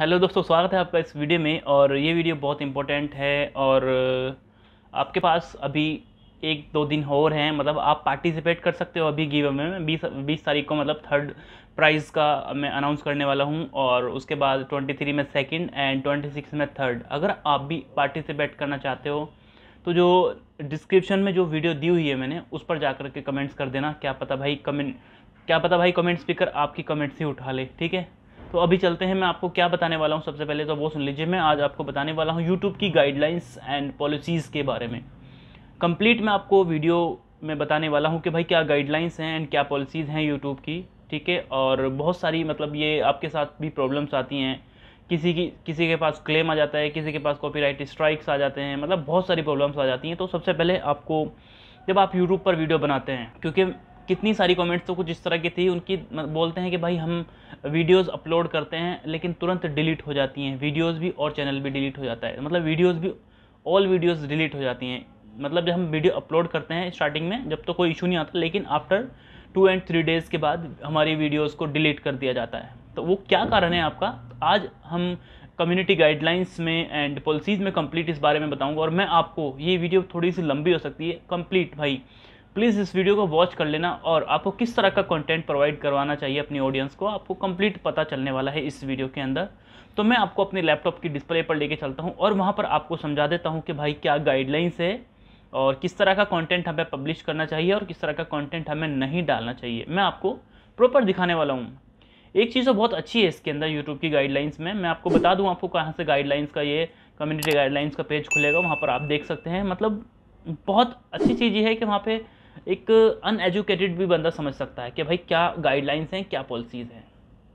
Hello दोस्तों स्वागत है आपका इस वीडियो में और ये वीडियो बहुत इम्पोर्टेंट है और आपके पास अभी एक दो दिन और हैं मतलब आप पार्टिसिपेट कर सकते हो अभी गिव अवे में बीस बीस तारीख को मतलब थर्ड प्राइज़ का मैं अनाउंस करने वाला हूं और उसके बाद ट्वेंटी थ्री में सेकंड एंड ट्वेंटी सिक्स में थर्ड अगर आप भी पार्टिसिपेट करना चाहते हो तो जो डिस्क्रिप्शन में जो वीडियो दी हुई है मैंने उस पर जा के कमेंट्स कर देना क्या पता भाई कमेंट क्या पता भाई कमेंट स्पीकर आपकी कमेंट्स ही उठा ले ठीक है तो अभी चलते हैं मैं आपको क्या बताने वाला हूँ सबसे पहले तो वो सुन लीजिए मैं आज आपको बताने वाला हूँ यूट्यूब की गाइडलाइंस एंड पॉलिसीज़ के बारे में कंप्लीट मैं आपको वीडियो में बताने वाला हूँ कि भाई क्या गाइडलाइंस हैं एंड क्या पॉलिसीज़ हैं यूट्यूब की ठीक है और बहुत सारी मतलब ये आपके साथ भी प्रॉब्लम्स आती हैं किसी की किसी के पास क्लेम आ जाता है किसी के पास कॉपीराइट स्ट्राइक्स आ जाते हैं मतलब बहुत सारी प्रॉब्लम्स आ जाती हैं तो सबसे पहले आपको जब आप यूट्यूब पर वीडियो बनाते हैं क्योंकि कितनी सारी कमेंट्स तो कुछ इस तरह की थी उनकी बोलते हैं कि भाई हम वीडियोस अपलोड करते हैं लेकिन तुरंत डिलीट हो जाती हैं वीडियोस भी और चैनल भी डिलीट हो जाता है मतलब वीडियोस भी ऑल वीडियोस डिलीट हो जाती हैं मतलब जब हम वीडियो अपलोड करते हैं स्टार्टिंग में जब तो कोई इशू नहीं आता लेकिन after two and three days के बाद हमारी वीडियोज़ को डिलीट कर दिया जाता है तो वो क्या कारण है आपका आज हम कम्युनिटी गाइडलाइंस में एंड पॉलिसीज़ में कंप्लीट इस बारे में बताऊंगा और मैं आपको ये वीडियो थोड़ी सी लंबी हो सकती है कंप्लीट भाई प्लीज़ इस वीडियो को वॉच कर लेना और आपको किस तरह का कंटेंट प्रोवाइड करवाना चाहिए अपनी ऑडियंस को आपको कंप्लीट पता चलने वाला है इस वीडियो के अंदर तो मैं आपको अपने लैपटॉप की डिस्प्ले पर लेके चलता हूँ और वहाँ पर आपको समझा देता हूँ कि भाई क्या गाइडलाइंस है और किस तरह का कॉन्टेंट हमें पब्लिश करना चाहिए और किस तरह का कॉन्टेंट हमें नहीं डालना चाहिए मैं आपको प्रॉपर दिखाने वाला हूँ एक चीज़ तो बहुत अच्छी है इसके अंदर यूट्यूब की गाइडलाइंस में मैं आपको बता दूँ आपको कहाँ से गाइडलाइंस का ये कम्युनिटी गाइडलाइंस का पेज खुलेगा वहाँ पर आप देख सकते हैं मतलब बहुत अच्छी चीज़ ये है कि वहाँ पर एक अनएजुकेटेड भी बंदा समझ सकता है कि भाई क्या गाइडलाइंस हैं क्या पॉलिसीज़ हैं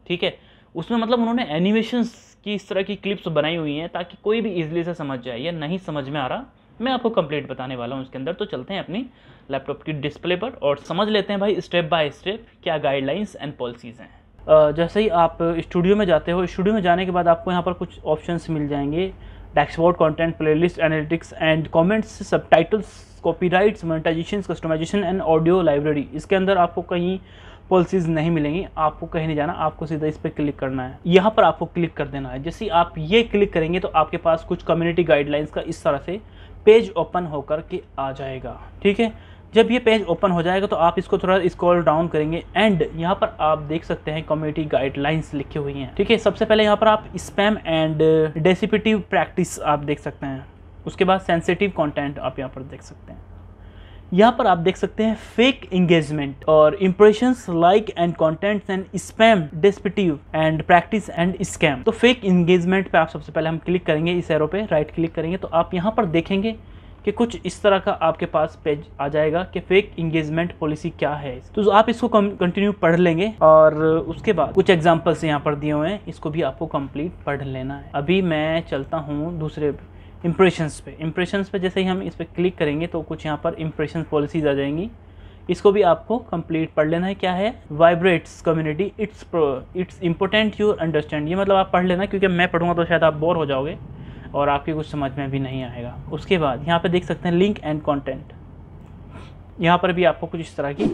ठीक है उसमें मतलब उन्होंने एनिमेशंस की इस तरह की क्लिप्स बनाई हुई हैं ताकि कोई भी ईजिली से समझ जाए या नहीं समझ में आ रहा मैं आपको कंप्लीट बताने वाला हूँ उसके अंदर तो चलते हैं अपनी लैपटॉप की डिस्प्ले पर और समझ लेते हैं भाई स्टेप बाय स्टेप क्या गाइडलाइंस एंड पॉलिसीज़ हैं जैसे ही आप स्टूडियो में जाते हो स्टूडियो में जाने के बाद आपको यहाँ पर कुछ ऑप्शंस मिल जाएंगे dashboard content playlist analytics and comments copyright monetisation customisation and audio library इसके अंदर आपको कहीं पॉलिसीज़ नहीं मिलेंगी आपको कहीं नहीं जाना आपको सीधा इस पर क्लिक करना है यहाँ पर आपको क्लिक कर देना है जैसे आप ये क्लिक करेंगे तो आपके पास कुछ कम्युनिटी गाइडलाइंस का इस तरह से पेज ओपन होकर के आ जाएगा ठीक है जब ये पेज ओपन हो जाएगा तो आप इसको थोड़ा स्क्रॉल डाउन करेंगे एंड यहाँ पर आप देख सकते हैं कम्युनिटी गाइडलाइंस लिखी हुई हैं ठीक है सबसे पहले यहाँ पर आप स्पैम एंड डेसिपिटिव प्रैक्टिस आप देख सकते हैं उसके बाद सेंसिटिव कंटेंट आप यहाँ पर देख सकते हैं यहाँ पर आप देख सकते हैं फेक इंगेजमेंट और impression like and contents and spam deceptive and practice and scam तो फेक इंगेजमेंट पे आप सबसे पहले हम क्लिक करेंगे इस एरो पे राइट क्लिक करेंगे तो आप यहाँ पर देखेंगे कि कुछ इस तरह का आपके पास पेज आ जाएगा कि फेक इंगेजमेंट पॉलिसी क्या है तो आप इसको कंटिन्यू पढ़ लेंगे और उसके बाद कुछ एग्जाम्पल्स यहाँ पर दिए हुए हैं इसको भी आपको कंप्लीट पढ़ लेना है अभी मैं चलता हूँ दूसरे इम्प्रेशन पे इंप्रेशंस पे जैसे ही हम इस पर क्लिक करेंगे तो कुछ यहाँ पर इम्प्रेशन पॉलिसीज आ जाएंगी इसको भी आपको कंप्लीट पढ़ लेना है क्या है vibrates community it's it's important you understand ये मतलब आप पढ़ लेना क्योंकि मैं पढ़ूंगा तो शायद आप बोर हो जाओगे और आपके कुछ समझ में भी नहीं आएगा उसके बाद यहाँ पर देख सकते हैं लिंक एंड कॉन्टेंट यहाँ पर भी आपको कुछ इस तरह की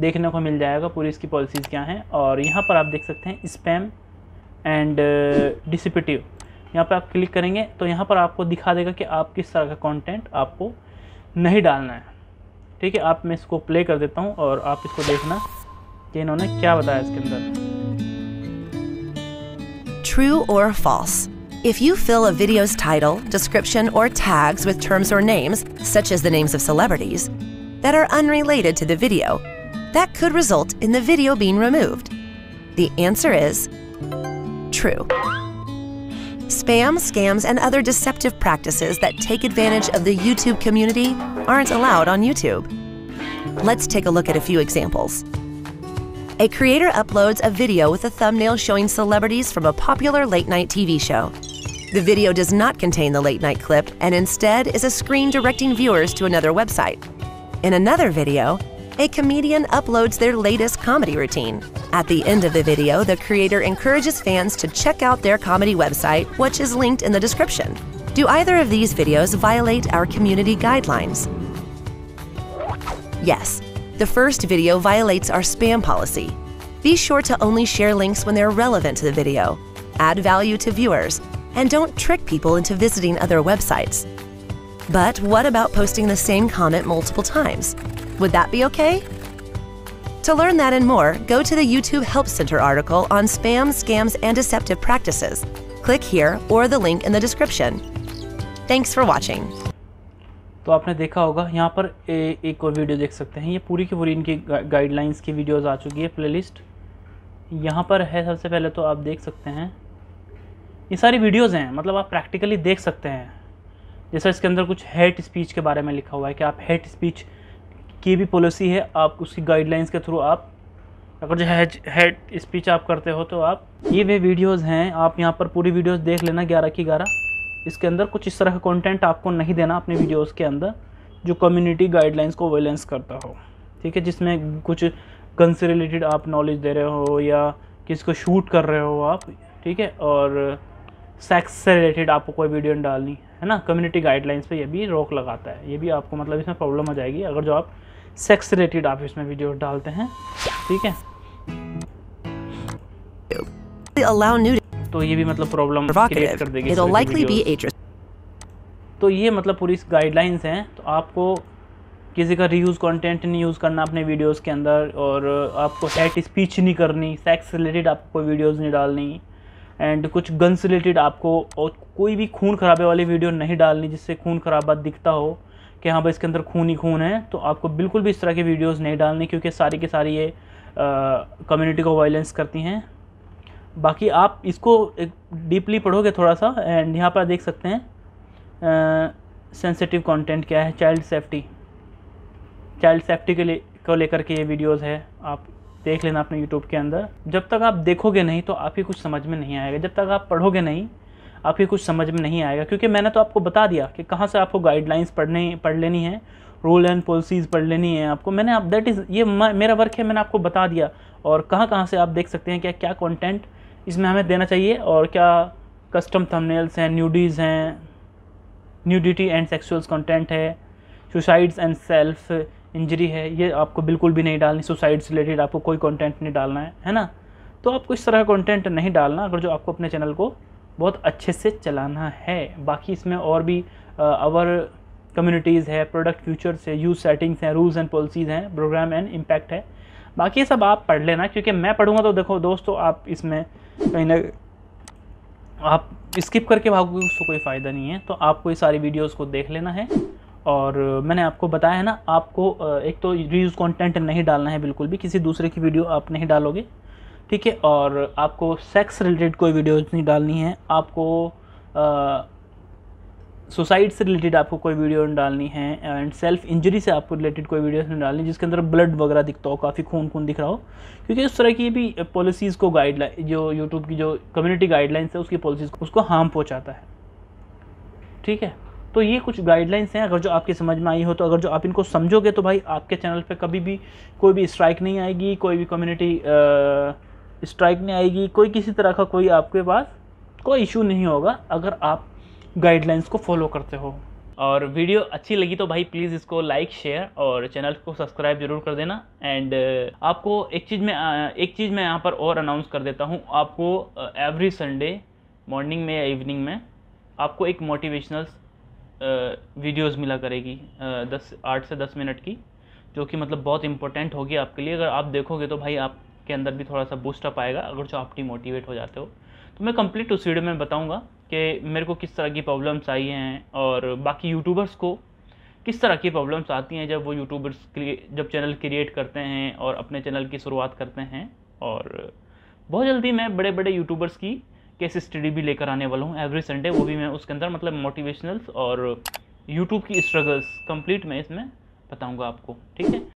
देखने को मिल जाएगा पूरी इसकी पॉलिसीज़ क्या हैं और यहाँ पर आप देख सकते हैं स्पैम एंड डिसिपिटिव यहाँ पर आप क्लिक करेंगे तो यहाँ पर आपको दिखा देगा कि आप किस तरह का कंटेंट आपको नहीं डालना है ठीक है आप मैं इसको प्ले कर देता हूँ और आप इसको देखना कि इन्होंने क्या बताया इसके अंदर ट्रू और false If you fill a video's title, description, or tags with terms or names, such as the names of celebrities, that are unrelated to the video, that could result in the video being removed. The answer is true. Spam, scams, and other deceptive practices that take advantage of the YouTube community aren't allowed on YouTube. Let's take a look at a few examples. A creator uploads a video with a thumbnail showing celebrities from a popular late night TV show. The video does not contain the late night clip and instead is a screen directing viewers to another website. In another video, a comedian uploads their latest comedy routine. At the end of the video, the creator encourages fans to check out their comedy website, which is linked in the description. Do either of these videos violate our community guidelines? Yes, the first video violates our spam policy. Be sure to only share links when they're relevant to the video. Add value to viewers and don't trick people into visiting other websites. But what about posting the same comment multiple times? Would that be okay? To learn that and more, go to the YouTube Help Center article on spam, scams, and deceptive practices. Click here or the link in the description. Thanks for watching. तो आपने देखा होगा यहाँ पर ए, एक और video देख सकते हैं ये पूरी की पूरी इनकी गाइडलाइंस की वीडियोस आ चुकी है प्लेलिस्ट यहाँ पर है सबसे पहले तो आप देख सकते हैं ये सारी वीडियोज़ हैं मतलब आप प्रैक्टिकली देख सकते हैं जैसा इसके अंदर कुछ हेट स्पीच के बारे में लिखा हुआ है कि आप हेट स्पीच की भी पॉलिसी है आप उसकी गाइडलाइंस के थ्रू आप अगर जो है हेड स्पीच आप करते हो तो आप ये वे वीडियोस हैं आप यहाँ पर पूरी वीडियोस देख लेना ग्यारह की ग्यारह इसके अंदर कुछ इस तरह का कंटेंट आपको नहीं देना अपने वीडियोस के अंदर जो कम्युनिटी गाइडलाइंस को वेलेंस करता हो ठीक है जिसमें कुछ गन से रिलेटेड आप नॉलेज दे रहे हो या किसको शूट कर रहे हो आप ठीक है और सेक्स से रिलेटेड आपको कोई वीडियो नहीं डालनी है ना कम्युनिटी गाइडलाइंस पे ये भी रोक लगाता है ये भी आपको मतलब इसमें प्रॉब्लम आ जाएगी अगर जो आप सेक्स रिलेटेड आप इसमें वीडियो डालते हैं ठीक है तो ये भी मतलब प्रॉब्लम कर देगी तो ये मतलब पूरी गाइडलाइंस हैं तो आपको किसी का रीयूज़ कंटेंट नहीं यूज़ करना अपने वीडियोस के अंदर और आपको हेट स्पीच नहीं करनी सेक्स रिलेटेड आपको कोई वीडियोस नहीं डालनी एंड कुछ गन्स रिलेटेड आपको और कोई भी खून खराबे वाली वीडियो नहीं डालनी जिससे खून खराबा दिखता हो कि हाँ भाई इसके अंदर खून ही खून है तो आपको बिल्कुल भी इस तरह की वीडियोज़ नहीं डालनी क्योंकि सारी की सारी ये कम्यूनिटी को वायलेंस करती हैं बाकी आप इसको डीपली पढ़ोगे थोड़ा सा एंड यहाँ पर देख सकते हैं सेंसिटिव कंटेंट क्या है चाइल्ड सेफ्टी चाइल्ड सेफ्टी के लिए को लेकर के ये वीडियोस है आप देख लेना अपने यूट्यूब के अंदर जब तक आप देखोगे नहीं तो आप ही कुछ समझ में नहीं आएगा जब तक आप पढ़ोगे नहीं आप ही कुछ समझ में नहीं आएगा क्योंकि मैंने तो आपको बता दिया कि कहाँ से आपको गाइडलाइंस पढ़ने पढ़ लेनी है रूल एंड पॉलिसीज़ पढ़ लेनी है आपको मैंने आप दैट इज़ ये मेरा वर्क है मैंने आपको बता दिया और कहाँ कहाँ से आप देख सकते हैं क्या क्या कॉन्टेंट इसमें हमें देना चाहिए और क्या कस्टम थंबनेल्स हैं न्यूडीज़ हैं न्यूडिटी एंड सेक्सुअल्स कंटेंट है सुसाइड्स एंड सेल्फ इंजरी है ये आपको बिल्कुल भी नहीं डालनी सुसाइड से रिलेटेड आपको कोई कंटेंट नहीं डालना है है ना तो आपको इस तरह का कंटेंट नहीं डालना अगर जो आपको अपने चैनल को बहुत अच्छे से चलाना है बाकी इसमें और भी अवर कम्युनिटीज़ है प्रोडक्ट फ्यूचर्स है यूज सेटिंग्स हैं रूल्स एंड पॉलिसीज़ हैं प्रोग्राम एंड इम्पैक्ट है बाकी ये सब आप पढ़ लेना क्योंकि मैं पढ़ूंगा तो देखो दोस्तों आप इसमें कहीं ना आप स्किप करके भागोगे उसको कोई फ़ायदा नहीं है तो आपको ये सारी वीडियोस को देख लेना है और मैंने आपको बताया है ना आपको एक तो रीयूज़ कंटेंट नहीं डालना है बिल्कुल भी किसी दूसरे की वीडियो आप नहीं डालोगे ठीक है और आपको सेक्स रिलेटेड कोई वीडियोज़ नहीं डालनी है आपको सुसाइड से रिलेटेड आपको कोई वीडियो नहीं डालनी है एंड सेल्फ इंजरी से आपको रिलेटेड कोई वीडियो नहीं डालनी जिसके अंदर ब्लड वगैरह दिखता हो काफ़ी खून खून दिख रहा हो क्योंकि उस तरह की भी पॉलिसीज़ को गाइडलाइन जो यूट्यूब की जो कम्युनिटी गाइडलाइंस है उसकी पॉलिसीज़ को उसको हार्म पहुँचाता है ठीक है तो ये कुछ गाइडलाइंस हैं अगर जो आपके समझ में आई हो तो अगर जो आप इनको समझोगे तो भाई आपके चैनल पे कभी भी कोई भी स्ट्राइक नहीं आएगी कोई भी कम्युनिटी स्ट्राइक नहीं आएगी कोई किसी तरह का कोई आपके पास कोई इशू नहीं होगा अगर आप गाइडलाइंस को फॉलो करते हो और वीडियो अच्छी लगी तो भाई प्लीज़ इसको लाइक शेयर और चैनल को सब्सक्राइब जरूर कर देना एंड आपको एक चीज़ में एक चीज़ मैं यहाँ पर और अनाउंस कर देता हूँ आपको एवरी संडे मॉर्निंग में या इवनिंग में आपको एक मोटिवेशनल वीडियोस मिला करेगी दस आठ से दस मिनट की जो कि मतलब बहुत इंपॉर्टेंट होगी आपके लिए अगर आप देखोगे तो भाई आपके अंदर भी थोड़ा सा बूस्टअप आएगा अगर जो आप डिमोटिवेट हो जाते हो तो मैं कंप्लीट उस वीडियो में बताऊँगा कि मेरे को किस तरह की प्रॉब्लम्स आई हैं और बाकी यूट्यूबर्स को किस तरह की प्रॉब्लम्स आती हैं जब वो यूट्यूबर्स जब चैनल क्रिएट करते हैं और अपने चैनल की शुरुआत करते हैं और बहुत जल्दी मैं बड़े बड़े यूट्यूबर्स की केस स्टडी भी लेकर आने वाला हूँ एवरी संडे वो भी मैं उसके अंदर मतलब मोटिवेशनल्स और यूट्यूब की स्ट्रगल्स कंप्लीट मैं इसमें बताऊँगा आपको ठीक है